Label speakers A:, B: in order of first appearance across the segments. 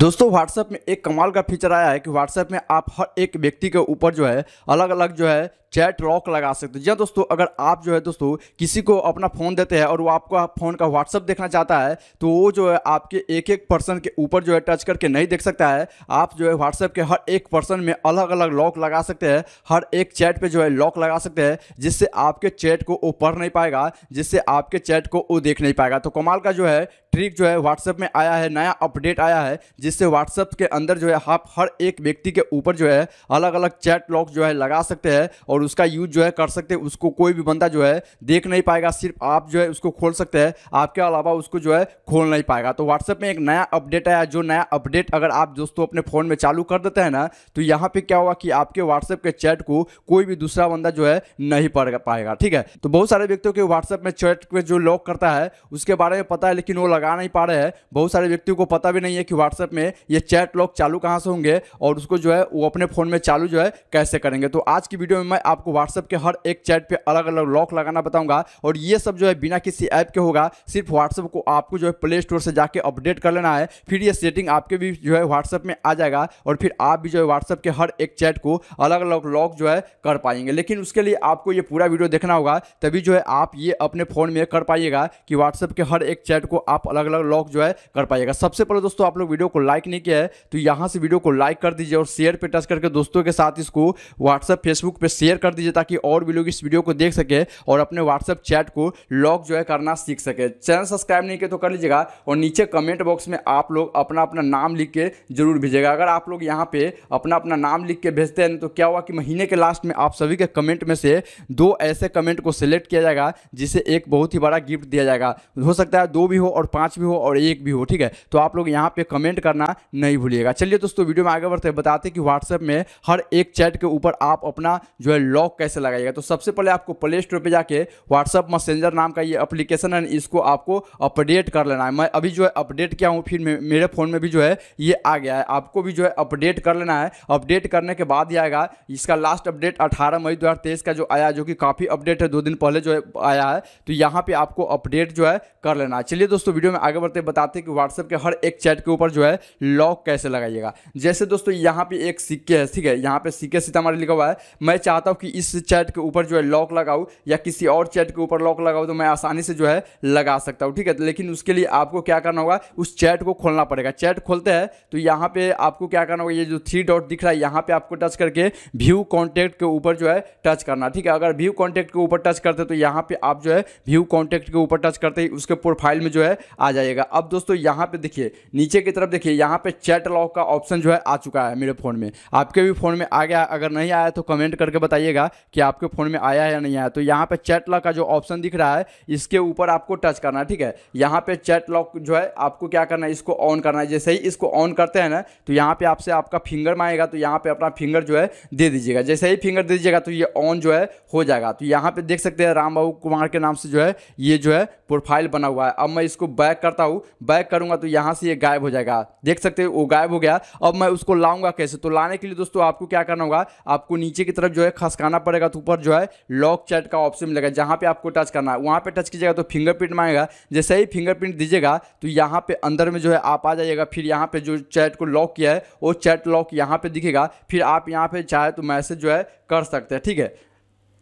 A: दोस्तों व्हाट्सएप में एक कमाल का फीचर आया है कि व्हाट्सएप में आप हर एक व्यक्ति के ऊपर जो है अलग अलग जो है चैट लॉक लगा सकते हैं जी हाँ दोस्तों अगर आप जो है दोस्तों किसी को अपना फ़ोन देते हैं और वो आपको आप फ़ोन का व्हाट्सअप देखना चाहता है तो वो जो है आपके एक एक पर्सन के ऊपर जो है टच करके नहीं देख सकता है आप जो है व्हाट्सएप के हर एक पर्सन में अलग अलग लॉक लगा सकते हैं हर एक चैट पर जो है लॉक लगा सकते हैं जिससे आपके चैट को वो पढ़ नहीं पाएगा जिससे आपके चैट को वो देख नहीं पाएगा तो कमाल का जो है ट्रिक जो है व्हाट्सएप में आया है नया अपडेट आया है जिससे व्हाट्सएप के अंदर जो है आप हर एक व्यक्ति के ऊपर जो है अलग अलग चैट लॉक जो है लगा सकते हैं और उसका यूज जो है कर सकते हैं उसको कोई भी बंदा जो है देख नहीं पाएगा सिर्फ आप जो है उसको खोल सकते हैं आपके अलावा उसको जो है खोल नहीं पाएगा तो व्हाट्सएप में एक नया अपडेट आया जो नया अपडेट अगर आप दोस्तों अपने फ़ोन में चालू कर देते हैं ना तो यहाँ पे क्या हुआ कि आपके व्हाट्सएप के चैट को कोई भी दूसरा बंदा जो है नहीं पढ़ पाएगा ठीक है तो बहुत सारे व्यक्तियों के व्हाट्सएप में चैट में जो लॉक करता है उसके बारे में पता है लेकिन वो लगा लगा नहीं पा रहे हैं बहुत सारे व्यक्तियों को पता भी नहीं है कि व्हाट्सएप में ये चैट लॉक चालू कहाँ से होंगे और उसको जो है वो अपने फ़ोन में चालू जो है कैसे करेंगे तो आज की वीडियो में मैं आपको व्हाट्सएप के हर एक चैट पर अलग अलग लॉक लगाना बताऊँगा और ये सब जो है बिना किसी ऐप के होगा सिर्फ व्हाट्सएप को आपको जो है प्ले स्टोर से जाके अपडेट कर लेना है फिर ये सेटिंग आपके भी जो है व्हाट्सएप में आ जाएगा और फिर आप भी जो है व्हाट्सएप के हर एक चैट को अलग अलग लॉक जो है कर पाएंगे लेकिन उसके लिए आपको ये पूरा वीडियो देखना होगा तभी जो है आप ये अपने फ़ोन में कर पाइएगा कि व्हाट्सएप के हर एक चैट को आप अलग अलग लॉक जो है कर पाइएगा सबसे पहले दोस्तों आप लोग वीडियो को लाइक नहीं किया है तो यहाँ से वीडियो को लाइक कर दीजिए और शेयर पर टच करके दोस्तों के साथ इसको व्हाट्सअप फेसबुक पर शेयर कर दीजिए ताकि और भी लोग इस वीडियो को देख सके और अपने व्हाट्सअप चैट को लॉक जो है करना सीख सके चैनल सब्सक्राइब नहीं किया तो कर लीजिएगा और नीचे कमेंट बॉक्स में आप लोग अपना अपना नाम लिख के जरूर भेजेगा अगर आप लोग यहाँ पे अपना अपना नाम लिख के भेजते हैं तो क्या हुआ कि महीने के लास्ट में आप सभी के कमेंट में से दो ऐसे कमेंट को सिलेक्ट किया जाएगा जिसे एक बहुत ही बड़ा गिफ्ट दिया जाएगा हो सकता है दो भी हो और पाँच भी हो और एक भी हो ठीक है तो आप लोग यहाँ पे कमेंट करना नहीं भूलिएगा चलिए दोस्तों वीडियो में आगे बढ़ते हैं बताते कि व्हाट्सएप में हर एक चैट के ऊपर आप अपना जो है लॉक कैसे लगाइएगा तो सबसे पहले आपको प्ले स्टोर पर जाके व्हाट्सअप मैसेंजर नाम का ये अप्लीकेशन है इसको आपको अपडेट कर लेना है मैं अभी जो है अपडेट किया हूँ फिर मेरे फ़ोन में भी जो है ये आ गया है आपको भी जो है अपडेट कर लेना है अपडेट करने के बाद ही आएगा इसका लास्ट अपडेट अठारह मई दो का जो आया जो कि काफ़ी अपडेट है दो दिन पहले जो है आया है तो यहाँ पे आपको अपडेट जो है कर लेना है चलिए दोस्तों वीडियो वीडियो में आगे बढ़ते बताते हैं कि व्हाट्सएप के हर एक चैट के ऊपर जो है लॉक कैसे लगाइएगा जैसे दोस्तों यहाँ पे एक सिक्के है ठीक है यहाँ पे सिक्के सीतामढ़ी लिखा हुआ है मैं चाहता हूँ कि इस चैट के ऊपर जो है लॉक लगाऊ या किसी और चैट के ऊपर लॉक लगाऊ तो मैं आसानी से जो है लगा सकता हूँ ठीक है लेकिन उसके लिए आपको क्या करना होगा उस चैट को खोलना पड़ेगा चैट खोलते हैं तो यहाँ पे आपको क्या करना होगा ये जो थ्री डॉट दिख रहा है यहाँ पे आपको टच करके व्यू कॉन्टैक्ट के ऊपर जो है टच करना ठीक है अगर व्यू कॉन्टैक्ट के ऊपर टच करते तो यहाँ पे आप जो है व्यू कॉन्टैक्ट के ऊपर टच करते ही उसके प्रोफाइल में जो है आ जाएगा अब दोस्तों यहाँ पे देखिए नीचे की तरफ देखिए यहाँ पे चैट लॉक का ऑप्शन जो है आ चुका है मेरे फ़ोन में आपके भी फ़ोन में आ गया अगर नहीं आया तो कमेंट करके बताइएगा कि आपके फ़ोन में आया या नहीं आया तो यहाँ पर चैट लॉक का जो ऑप्शन दिख रहा है इसके ऊपर आपको टच करना है ठीक है यहाँ पर चैट लॉक जो है आपको क्या करना है इसको ऑन करना है जैसे ही इसको ऑन करते हैं ना तो यहाँ पर आपसे आपका फिंगर मांगेगा तो यहाँ पर अपना फिंगर जो है दे दीजिएगा जैसे ही फिंगर दे दीजिएगा तो ये ऑन जो है हो जाएगा तो यहाँ पर देख सकते हैं राम बाबू कुमार के नाम से जो है ये जो है प्रोफाइल बना हुआ है अब मैं इसको बैक बैक करता हूँ बैक करूँगा तो यहाँ से ये गायब हो जाएगा देख सकते हो वो गायब हो गया अब मैं उसको लाऊंगा कैसे तो लाने के लिए दोस्तों आपको क्या करना होगा आपको नीचे की तरफ जो है खसकाना पड़ेगा तो ऊपर जो है लॉक चैट का ऑप्शन मिलेगा जहाँ पर आपको टच करना है वहाँ पर टच कीजिएगा तो फिंगरप्रिंट मांगेगा जैसे ही फिंगरप्रिंट दीजिएगा तो यहाँ पे अंदर में जो है आप आ जाइएगा फिर यहाँ पर जो चैट को लॉक किया है वो चैट लॉक यहाँ पर दिखेगा फिर आप यहाँ पर चाहे तो मैसेज जो है कर सकते हैं ठीक है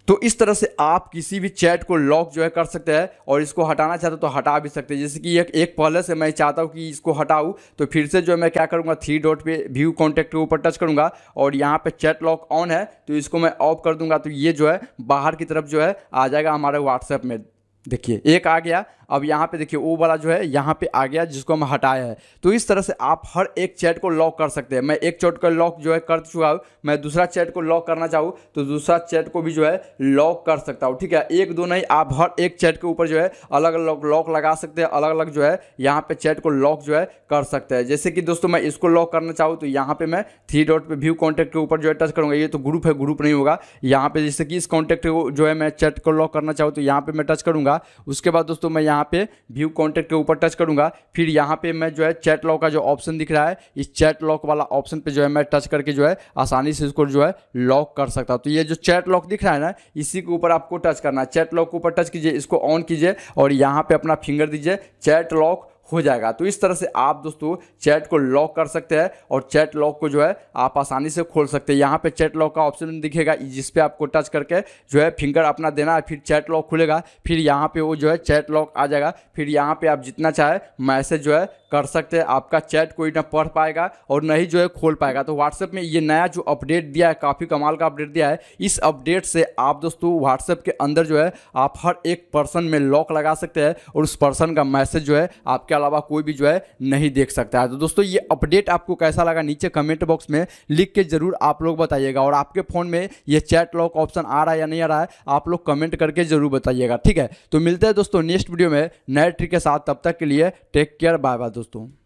A: तो इस तरह से आप किसी भी चैट को लॉक जो है कर सकते हैं और इसको हटाना चाहते हो तो हटा भी सकते हैं जैसे कि एक एक पहले से मैं चाहता हूँ कि इसको हटाऊँ तो फिर से जो मैं क्या करूँगा थ्री डॉट पे व्यू कॉन्टैक्ट के ऊपर टच करूँगा और यहाँ पे चैट लॉक ऑन है तो इसको मैं ऑफ कर दूँगा तो ये जो है बाहर की तरफ जो है आ जाएगा हमारे व्हाट्सएप में देखिए एक आ गया अब यहाँ पे देखिए वो वाला जो है यहाँ पे आ गया जिसको हम हटाया है तो इस तरह से आप हर एक चैट को लॉक कर सकते हैं मैं एक चैट का लॉक जो है कर चुका हूँ मैं दूसरा चैट को लॉक करना चाहूँ तो दूसरा चैट को भी जो है लॉक कर सकता हूँ ठीक है एक दो नहीं आप हर एक चैट के ऊपर जो है अलग अलग लॉक लगा सकते हैं अलग अलग जो है यहाँ पर चैट को लॉक जो है कर सकते हैं जैसे कि दोस्तों मैं इसको लॉक करना चाहूँ तो यहाँ पर मैं थ्री डॉट पर व्यू कॉन्टैक्ट के ऊपर जो है टच करूँगा ये तो ग्रुप है ग्रुप नहीं होगा यहाँ पर जैसे कि इस कॉन्टैक्ट को जो है मैं चैट को लॉक करना चाहूँ तो यहाँ पर मैं टच करूँगा उसके बाद दोस्तों मैं यहाँ यहाँ पे व्यू कॉन्टेक्ट के ऊपर टच करूँगा फिर यहाँ पे मैं जो है चैट लॉक का जो ऑप्शन दिख रहा है इस चैट लॉक वाला ऑप्शन पे जो है मैं टच करके जो है आसानी से इसको जो है लॉक कर सकता हूँ तो ये जो चैट लॉक दिख रहा है ना इसी के ऊपर आपको टच करना है चैट लॉक के ऊपर टच कीजिए इसको ऑन कीजिए और यहाँ पर अपना फिंगर दीजिए चैट लॉक हो जाएगा तो इस तरह से आप दोस्तों चैट को लॉक कर सकते हैं और चैट लॉक को जो है आप आसानी से खोल सकते हैं यहाँ पे चैट लॉक का ऑप्शन दिखेगा जिस पे आपको टच करके जो है फिंगर अपना देना है फिर चैट लॉक खुलेगा फिर यहाँ पे वो जो है चैट लॉक आ जाएगा फिर यहाँ पे आप जितना चाहे मैसेज जो है कर सकते हैं आपका चैट कोई ना पढ़ पाएगा और ही जो है खोल पाएगा तो व्हाट्सएप में ये नया जो अपडेट दिया है काफ़ी कमाल का अपडेट दिया है इस अपडेट से आप दोस्तों व्हाट्सएप के अंदर जो है आप हर एक पर्सन में लॉक लगा सकते हैं और उस पर्सन का मैसेज जो है आपके अलावा कोई भी जो है नहीं देख सकता है तो दोस्तों ये अपडेट आपको कैसा लगा नीचे कमेंट बॉक्स में लिख के जरूर आप लोग बताइएगा और आपके फ़ोन में ये चैट लॉक ऑप्शन आ रहा है या नहीं आ रहा है आप लोग कमेंट करके जरूर बताइएगा ठीक है तो मिलते हैं दोस्तों नेक्स्ट वीडियो में नए ट्रिक के साथ तब तक के लिए टेक केयर बाय बाय दोस्तों